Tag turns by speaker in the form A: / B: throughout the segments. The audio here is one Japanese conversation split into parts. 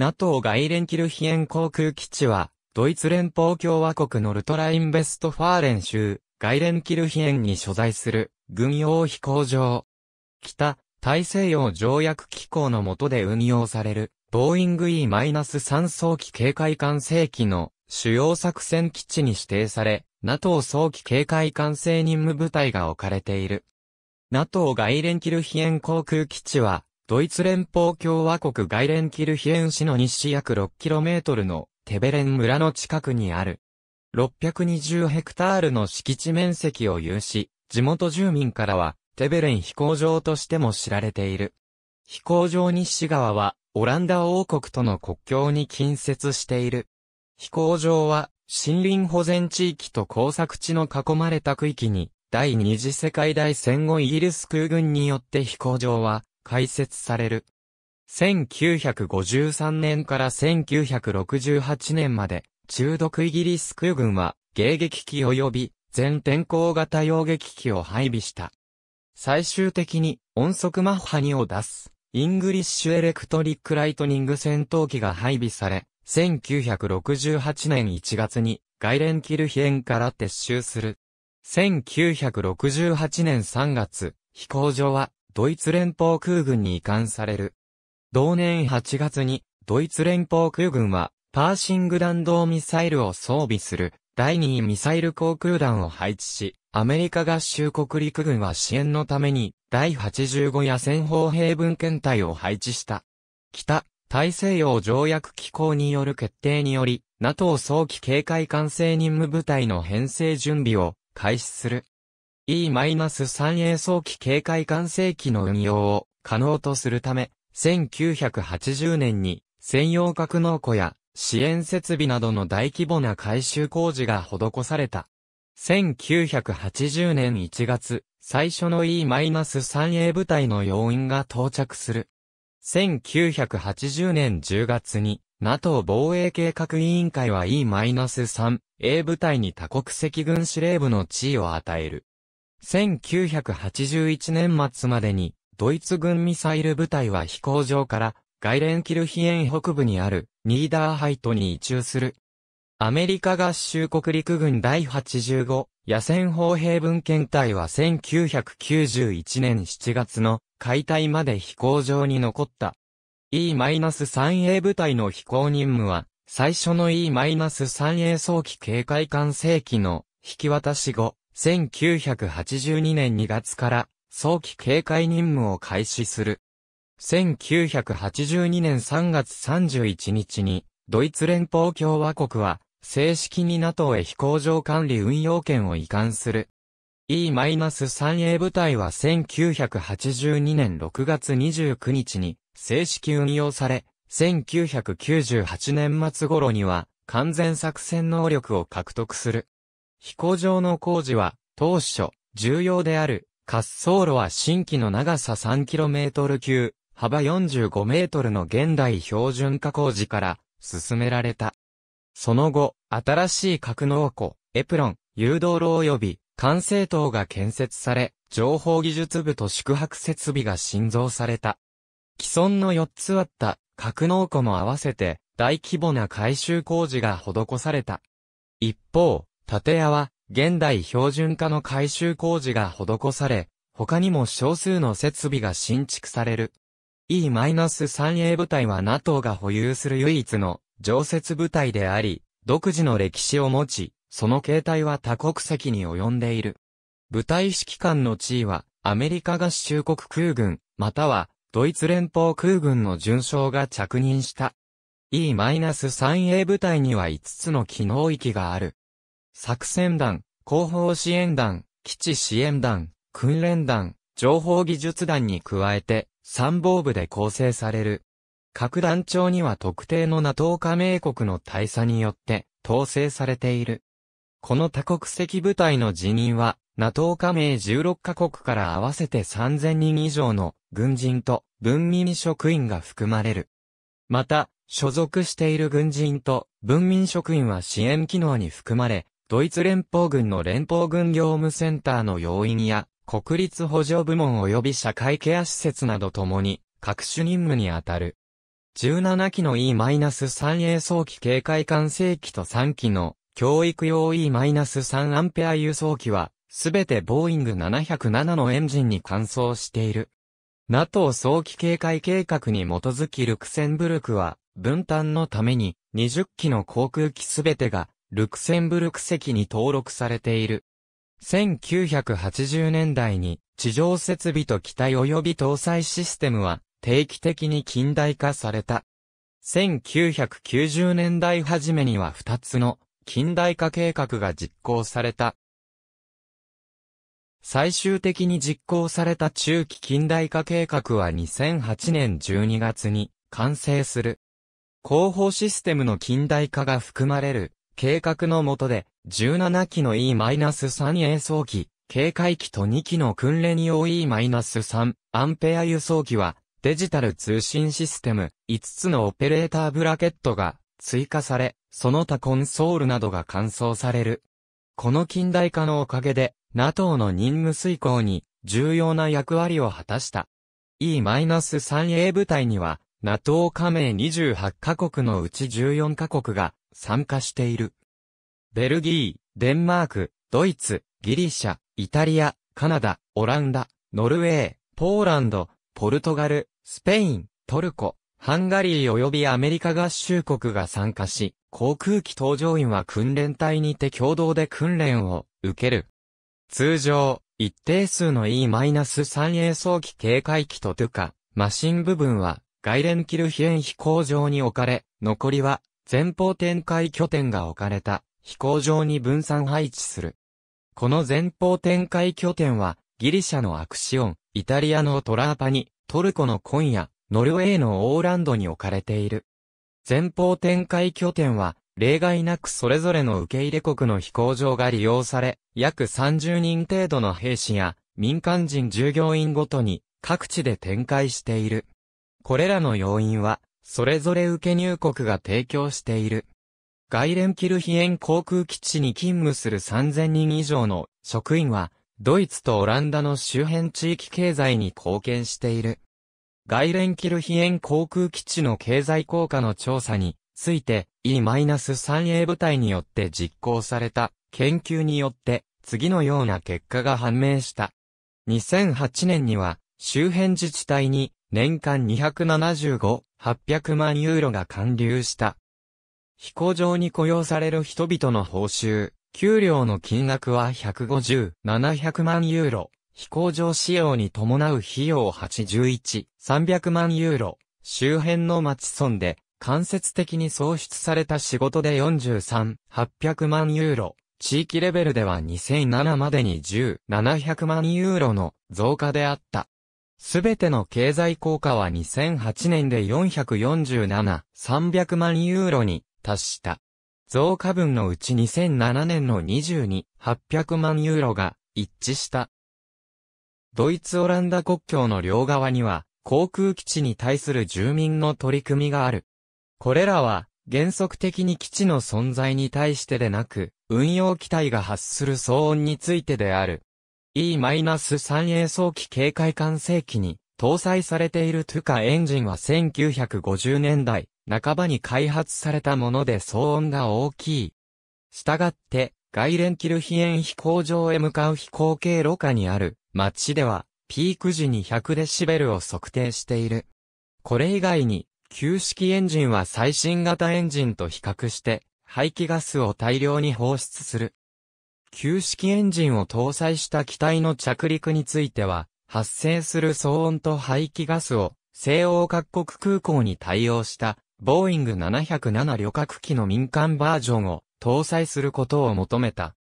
A: NATO 外イキルヒエン航空基地は、ドイツ連邦共和国ノルトラインベストファーレン州、外連キルヒエンに所在する、軍用飛行場。北、大西洋条約機構の下で運用される、ボーイング E-3 早期警戒管制機の主要作戦基地に指定され、NATO 早期警戒管制任務部隊が置かれている。NATO 外連キルヒエン航空基地は、ドイツ連邦共和国外連キルヒエン市の西約 6km のテベレン村の近くにある。620ヘクタールの敷地面積を有し、地元住民からはテベレン飛行場としても知られている。飛行場西側はオランダ王国との国境に近接している。飛行場は森林保全地域と工作地の囲まれた区域に第二次世界大戦後イギリス空軍によって飛行場は開設される。1953年から1968年まで、中毒イギリス空軍は、迎撃機及び、全天候型洋撃機を配備した。最終的に、音速マッハ2を出す、イングリッシュエレクトリックライトニング戦闘機が配備され、1968年1月に、外連キルヒエンから撤収する。1968年3月、飛行場は、ドイツ連邦空軍に移管される。同年8月に、ドイツ連邦空軍は、パーシング弾道ミサイルを装備する、第2位ミサイル航空団を配置し、アメリカ合衆国陸軍は支援のために、第85野戦砲兵分検隊を配置した。北、大西洋条約機構による決定により、NATO 早期警戒管制任務部隊の編成準備を開始する。E-3A 早期警戒管制機の運用を可能とするため、1980年に専用格納庫や支援設備などの大規模な改修工事が施された。1980年1月、最初の E-3A 部隊の要員が到着する。1980年10月に NATO 防衛計画委員会は E-3A 部隊に多国籍軍司令部の地位を与える。1981年末までに、ドイツ軍ミサイル部隊は飛行場から外連キルヒエン北部にあるニーダーハイトに移駐する。アメリカ合衆国陸軍第85野戦砲兵分検隊は1991年7月の解体まで飛行場に残った。E-3A 部隊の飛行任務は最初の E-3A 早期警戒艦正規の引き渡し後、1982年2月から早期警戒任務を開始する。1982年3月31日に、ドイツ連邦共和国は、正式に NATO へ飛行場管理運用権を移管する。E-3A 部隊は1982年6月29日に正式運用され、1998年末頃には完全作戦能力を獲得する。飛行場の工事は、当初、重要である、滑走路は新規の長さ 3km 級、幅 45m の現代標準化工事から、進められた。その後、新しい格納庫、エプロン、誘導路及び、管制塔が建設され、情報技術部と宿泊設備が新造された。既存の4つあった格納庫も合わせて大規模な改修工事が施された。一方、建屋は、現代標準化の改修工事が施され、他にも少数の設備が新築される。E-3A 部隊は NATO が保有する唯一の常設部隊であり、独自の歴史を持ち、その形態は多国籍に及んでいる。部隊指揮官の地位は、アメリカ合衆国空軍、または、ドイツ連邦空軍の準将が着任した。E-3A 部隊には5つの機能域がある。作戦団、広報支援団、基地支援団、訓練団、情報技術団に加えて、参謀部で構成される。各団長には特定の NATO 加盟国の大佐によって統制されている。この多国籍部隊の辞任は、NATO 加盟16カ国から合わせて3000人以上の軍人と文民職員が含まれる。また、所属している軍人と文民職員は支援機能に含まれ、ドイツ連邦軍の連邦軍業務センターの要員や、国立補助部門及び社会ケア施設などともに、各種任務にあたる。17機の E-3A 早期警戒管制機と3機の教育用 E-3 アンペア輸送機は、すべてボーイング707のエンジンに換装している。NATO 早期警戒計画に基づきルクセンブルクは、分担のために、20機の航空機すべてが、ルクセンブルク籍に登録されている。1980年代に地上設備と機体及び搭載システムは定期的に近代化された。1990年代初めには2つの近代化計画が実行された。最終的に実行された中期近代化計画は2008年12月に完成する。広報システムの近代化が含まれる計画の下で、17機の E-3 a 装機、警戒機と2機の訓練用 E-3 アンペア輸送機は、デジタル通信システム、5つのオペレーターブラケットが追加され、その他コンソールなどが換装される。この近代化のおかげで、NATO の任務遂行に重要な役割を果たした。E-3A 部隊には、NATO 加盟28カ国のうち14カ国が参加している。ベルギー、デンマーク、ドイツ、ギリシャ、イタリア、カナダ、オランダ、ノルウェー、ポーランド、ポルトガル、スペイン、トルコ、ハンガリー及びアメリカ合衆国が参加し、航空機搭乗員は訓練隊にて共同で訓練を受ける。通常、一定数の E-3 A 早期警戒機とトゥカ、マシン部分は、外連キルヒエン飛行場に置かれ、残りは前方展開拠点が置かれた飛行場に分散配置する。この前方展開拠点は、ギリシャのアクシオン、イタリアのトラーパニ、トルコのコンヤ、ノルウェーのオーランドに置かれている。前方展開拠点は、例外なくそれぞれの受け入れ国の飛行場が利用され、約30人程度の兵士や民間人従業員ごとに各地で展開している。これらの要因は、それぞれ受け入国が提供している。外連キルヒエン航空基地に勤務する3000人以上の職員は、ドイツとオランダの周辺地域経済に貢献している。外連キルヒエン航空基地の経済効果の調査について E-3A 部隊によって実行された研究によって次のような結果が判明した。2008年には周辺自治体に年間275 800万ユーロが還流した。飛行場に雇用される人々の報酬、給料の金額は150、700万ユーロ。飛行場使用に伴う費用81、300万ユーロ。周辺の町村で間接的に創出された仕事で43、800万ユーロ。地域レベルでは2007までに10、700万ユーロの増加であった。すべての経済効果は2008年で447、300万ユーロに達した。増加分のうち2007年の22、800万ユーロが一致した。ドイツオランダ国境の両側には航空基地に対する住民の取り組みがある。これらは原則的に基地の存在に対してでなく、運用機体が発する騒音についてである。E-3 A 早期警戒管制機に搭載されているトゥカエンジンは1950年代半ばに開発されたもので騒音が大きい。したがって、外連キルヒエン飛行場へ向かう飛行経路下にある街では、ピーク時に100デシベルを測定している。これ以外に、旧式エンジンは最新型エンジンと比較して、排気ガスを大量に放出する。旧式エンジンを搭載した機体の着陸については、発生する騒音と排気ガスを西欧各国空港に対応したボーイング707旅客機の民間バージョンを搭載することを求めた。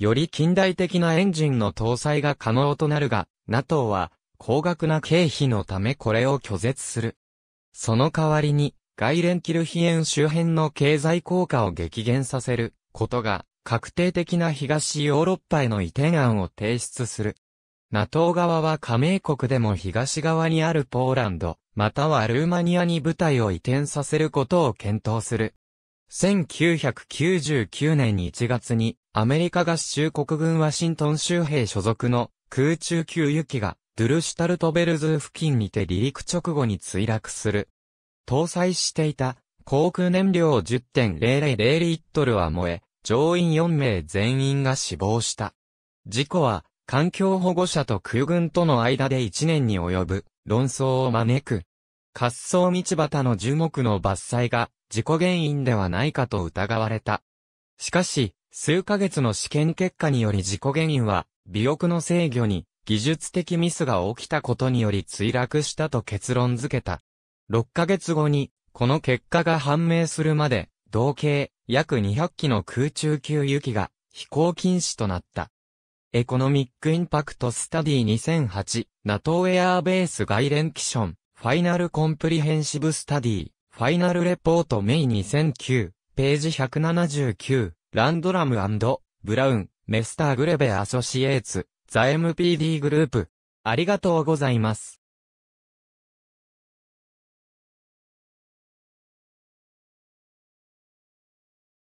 A: より近代的なエンジンの搭載が可能となるが、NATO は高額な経費のためこれを拒絶する。その代わりに、外連キルヒエン周辺の経済効果を激減させることが確定的な東ヨーロッパへの移転案を提出する。NATO 側は加盟国でも東側にあるポーランド、またはルーマニアに部隊を移転させることを検討する。1999年1月にアメリカ合衆国軍ワシントン州兵所属の空中給油機がドゥルシュタルトベルズ付近にて離陸直後に墜落する。搭載していた航空燃料10.000リットルは燃え、乗員4名全員が死亡した。事故は、環境保護者と空軍との間で1年に及ぶ論争を招く。滑走道端の樹木の伐採が事故原因ではないかと疑われた。しかし、数ヶ月の試験結果により事故原因は、尾翼の制御に技術的ミスが起きたことにより墜落したと結論付けた。6ヶ月後に、この結果が判明するまで、同型、約200機の空中給油機が飛行禁止となった。エコノミックインパクトスタディ2008、NATO エアーベース外連キション、ファイナルコンプリヘンシブスタディ、ファイナルレポートメイ2009、ページ179、ランドラムブラウン、メスターグレベアソシエーツ、ザ MPD グループ。ありがとうございます。